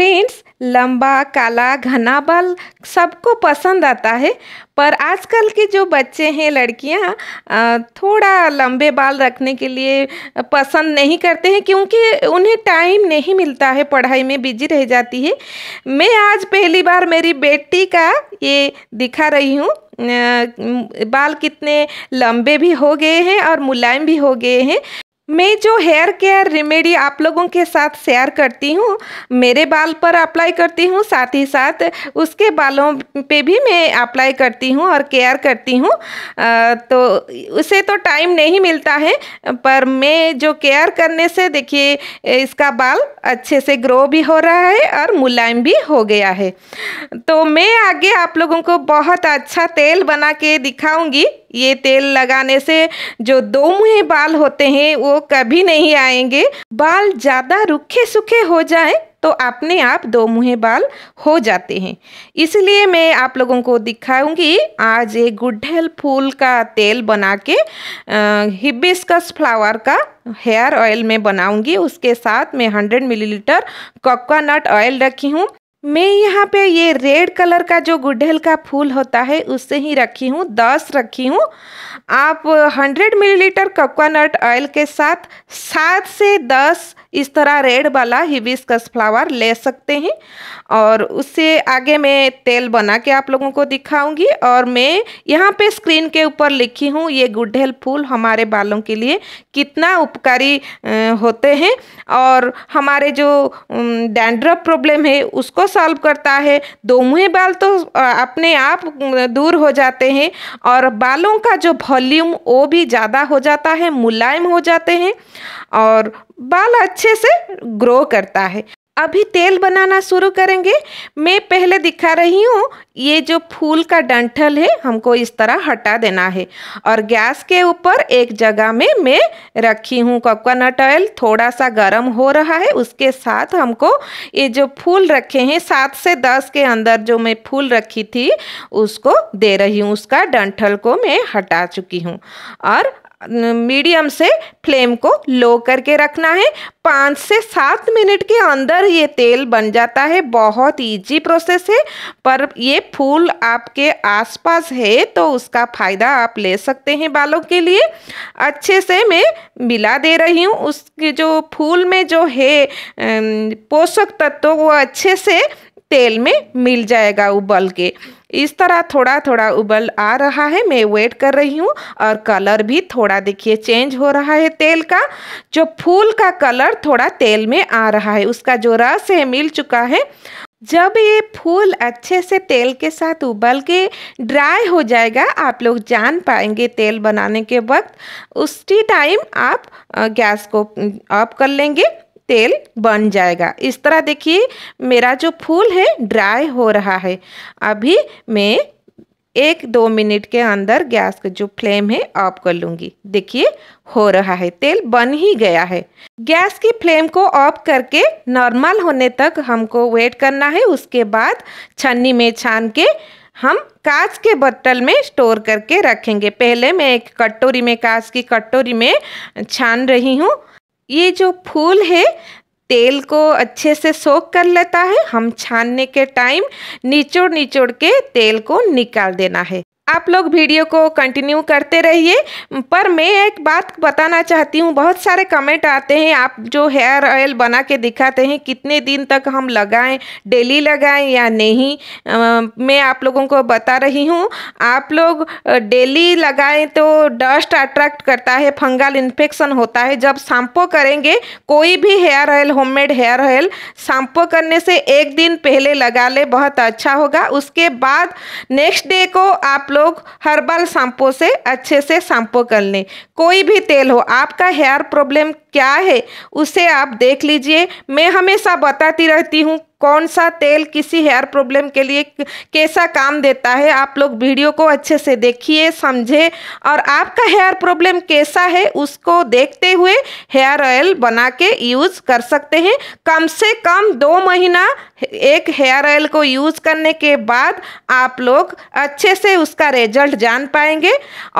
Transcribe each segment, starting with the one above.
friends लंबा काला घना बाल सबको पसंद आता है पर आजकल के जो बच्चे हैं लड़कियां थोड़ा लंबे बाल रखने के लिए पसंद नहीं करते हैं क्योंकि उन्हें टाइम नहीं मिलता है पढ़ाई में बिजी रह जाती है मैं आज पहली बार मेरी बेटी का ये दिखा रही हूँ बाल कितने लंबे भी हो गए हैं और मुलायम भी हो गए हैं मैं जो हेयर केयर रेमेडी आप लोगों के साथ शेयर करती हूँ मेरे बाल पर अप्लाई करती हूँ साथ ही साथ उसके बालों पे भी मैं अप्लाई करती हूँ और केयर करती हूँ तो उसे तो टाइम नहीं मिलता है पर मैं जो केयर करने से देखिए इसका बाल अच्छे से ग्रो भी हो रहा है और मुलायम भी हो गया है तो मैं आगे आप लोगों को बहुत अच्छा तेल बना के दिखाऊँगी ये तेल लगाने से जो दो मुहे बाल होते हैं वो कभी नहीं आएंगे बाल ज़्यादा रुखे सूखे हो जाए तो अपने आप दो मुहे बाल हो जाते हैं इसलिए मैं आप लोगों को दिखाऊंगी आज एक गुड्ढेल फूल का तेल बना के हिबिस्कस फ्लावर का हेयर ऑयल में बनाऊंगी उसके साथ मैं 100 मिलीलीटर कोकोनट ऑयल रखी हूँ मैं यहाँ पे ये रेड कलर का जो गुड़हल का फूल होता है उससे ही रखी हूँ दस रखी हूँ आप 100 मिलीलीटर कोकोनट ऑयल के साथ सात से दस इस तरह रेड वाला हिबिस्कस फ्लावर ले सकते हैं और उससे आगे मैं तेल बना के आप लोगों को दिखाऊंगी और मैं यहाँ पे स्क्रीन के ऊपर लिखी हूँ ये गुड़हल फूल हमारे बालों के लिए कितना उपकारी होते हैं और हमारे जो डैंड्रफ प्रॉब्लम है उसको सॉल्व करता है दो मुँह बाल तो अपने आप दूर हो जाते हैं और बालों का जो वॉल्यूम वो भी ज़्यादा हो जाता है मुलायम हो जाते हैं और बाल अच्छे से ग्रो करता है अभी तेल बनाना शुरू करेंगे मैं पहले दिखा रही हूँ ये जो फूल का डंठल है हमको इस तरह हटा देना है और गैस के ऊपर एक जगह में मैं रखी हूँ कोकोनट ऑयल थोड़ा सा गर्म हो रहा है उसके साथ हमको ये जो फूल रखे हैं सात से दस के अंदर जो मैं फूल रखी थी उसको दे रही हूँ उसका डंठल को मैं हटा चुकी हूँ और मीडियम से फ्लेम को लो करके रखना है पाँच से सात मिनट के अंदर ये तेल बन जाता है बहुत इजी प्रोसेस है पर ये फूल आपके आसपास है तो उसका फ़ायदा आप ले सकते हैं बालों के लिए अच्छे से मैं मिला दे रही हूँ उसके जो फूल में जो है पोषक तत्व वो अच्छे से तेल में मिल जाएगा उबल के इस तरह थोड़ा थोड़ा उबल आ रहा है मैं वेट कर रही हूँ और कलर भी थोड़ा देखिए चेंज हो रहा है तेल का जो फूल का कलर थोड़ा तेल में आ रहा है उसका जो रस है मिल चुका है जब ये फूल अच्छे से तेल के साथ उबल के ड्राई हो जाएगा आप लोग जान पाएंगे तेल बनाने के वक्त उसी टाइम आप गैस को ऑफ कर लेंगे तेल बन जाएगा इस तरह देखिए मेरा जो फूल है ड्राई हो रहा है अभी मैं एक दो मिनट के अंदर गैस का जो फ्लेम है ऑफ कर लूँगी देखिए हो रहा है तेल बन ही गया है गैस की फ्लेम को ऑफ करके नॉर्मल होने तक हमको वेट करना है उसके बाद छन्नी में छान के हम कांच के बर्तन में स्टोर करके रखेंगे पहले मैं एक कटोरी में कांच की कटोरी में छान रही हूँ ये जो फूल है तेल को अच्छे से सोख कर लेता है हम छानने के टाइम निचोड़ निचोड़ के तेल को निकाल देना है आप लोग वीडियो को कंटिन्यू करते रहिए पर मैं एक बात बताना चाहती हूँ बहुत सारे कमेंट आते हैं आप जो हेयर ऑयल बना के दिखाते हैं कितने दिन तक हम लगाएं डेली लगाएं या नहीं आ, मैं आप लोगों को बता रही हूँ आप लोग डेली लगाएं तो डस्ट अट्रैक्ट करता है फंगल इन्फेक्शन होता है जब शैम्पो करेंगे कोई भी hair oil home hair oil shampoo करने से एक दिन पहले लगा ले बहुत अच्छा होगा उसके बाद नेक्स्ट डे को आप लोग लोग हर्बल शैम्पो से अच्छे से शैम्पो कर लें कोई भी तेल हो आपका हेयर प्रॉब्लम क्या है उसे आप देख लीजिए मैं हमेशा बताती रहती हूँ कौन सा तेल किसी हेयर प्रॉब्लम के लिए कैसा काम देता है आप लोग वीडियो को अच्छे से देखिए समझे और आपका हेयर प्रॉब्लम कैसा है उसको देखते हुए हेयर ऑयल बना के यूज़ कर सकते हैं कम से कम दो महीना एक हेयर ऑयल को यूज़ करने के बाद आप लोग अच्छे से उसका रिजल्ट जान पाएंगे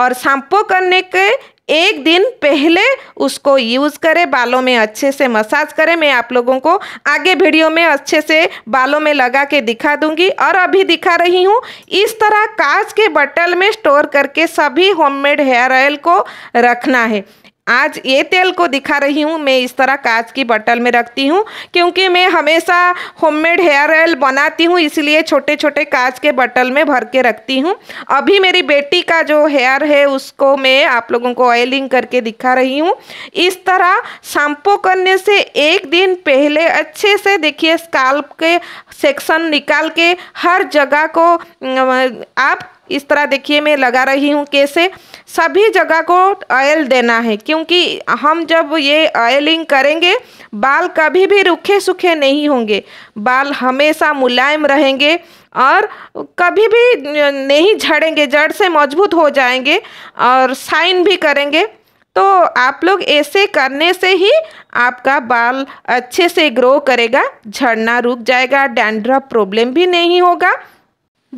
और शैम्पू करने के एक दिन पहले उसको यूज़ करें बालों में अच्छे से मसाज करें मैं आप लोगों को आगे वीडियो में अच्छे से बालों में लगा के दिखा दूंगी और अभी दिखा रही हूँ इस तरह कांच के बटल में स्टोर करके सभी होममेड हेयर ऑयल को रखना है आज ये तेल को दिखा रही हूँ मैं इस तरह कांच की बटल में रखती हूँ क्योंकि मैं हमेशा होममेड हेयर ऑयल बनाती हूँ इसलिए छोटे छोटे कांच के बटल में भर के रखती हूँ अभी मेरी बेटी का जो हेयर है उसको मैं आप लोगों को ऑयलिंग करके दिखा रही हूँ इस तरह शैम्पू करने से एक दिन पहले अच्छे से देखिए स्काल्प के सेक्शन निकाल के हर जगह को आप इस तरह देखिए मैं लगा रही हूँ कैसे सभी जगह को ऑयल देना है क्योंकि हम जब ये ऑयलिंग करेंगे बाल कभी भी रुखे सूखे नहीं होंगे बाल हमेशा मुलायम रहेंगे और कभी भी नहीं झड़ेंगे जड़ से मजबूत हो जाएंगे और साइन भी करेंगे तो आप लोग ऐसे करने से ही आपका बाल अच्छे से ग्रो करेगा झड़ना रुक जाएगा डैंड्रफ प्रॉब्लम भी नहीं होगा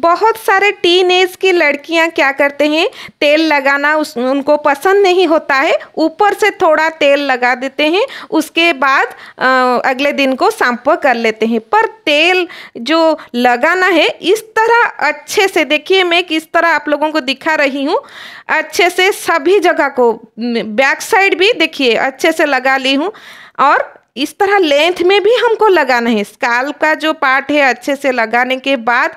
बहुत सारे टीन एज की लड़कियां क्या करते हैं तेल लगाना उस उनको पसंद नहीं होता है ऊपर से थोड़ा तेल लगा देते हैं उसके बाद आ, अगले दिन को सांपो कर लेते हैं पर तेल जो लगाना है इस तरह अच्छे से देखिए मैं किस तरह आप लोगों को दिखा रही हूँ अच्छे से सभी जगह को बैक साइड भी देखिए अच्छे से लगा ली हूँ और इस तरह लेंथ में भी हमको लगाना है स्काल्प का जो पार्ट है अच्छे से लगाने के बाद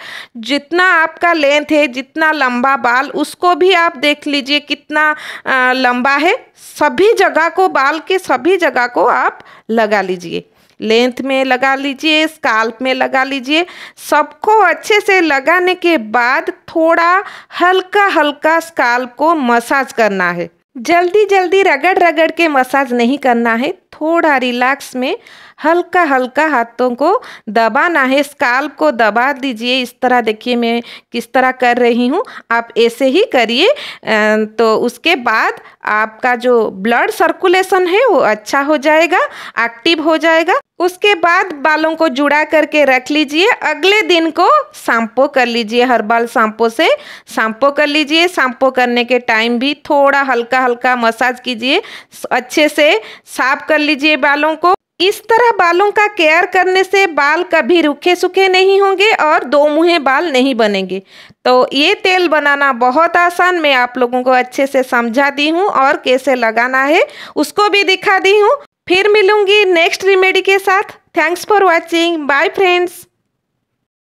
जितना आपका लेंथ है जितना लंबा बाल उसको भी आप देख लीजिए कितना आ, लंबा है सभी जगह को बाल के सभी जगह को आप लगा लीजिए लेंथ में लगा लीजिए स्काल्प में लगा लीजिए सबको अच्छे से लगाने के बाद थोड़ा हल्का हल्का स्काल्प को मसाज करना है जल्दी जल्दी रगड़ रगड़ के मसाज नहीं करना है थोड़ा रिलैक्स में हल्का हल्का हाथों को दबाना है स्काल्प को दबा दीजिए इस तरह देखिए मैं किस तरह कर रही हूँ आप ऐसे ही करिए तो उसके बाद आपका जो ब्लड सर्कुलेशन है वो अच्छा हो जाएगा एक्टिव हो जाएगा उसके बाद बालों को जुड़ा करके रख लीजिए अगले दिन को सांपो कर लीजिए हर बाल सांपो से सांपो कर लीजिए सांपो करने के टाइम भी थोड़ा हल्का हल्का मसाज कीजिए अच्छे से साफ कर लीजिए बालों को इस तरह बालों का केयर करने से बाल कभी रूखे सूखे नहीं होंगे और दो मुँह बाल नहीं बनेंगे तो ये तेल बनाना बहुत आसान मैं आप लोगों को अच्छे से समझा दी हूँ और कैसे लगाना है उसको भी दिखा दी हूँ फिर मिलूंगी नेक्स्ट रिमेडी के साथ thanks for watching bye friends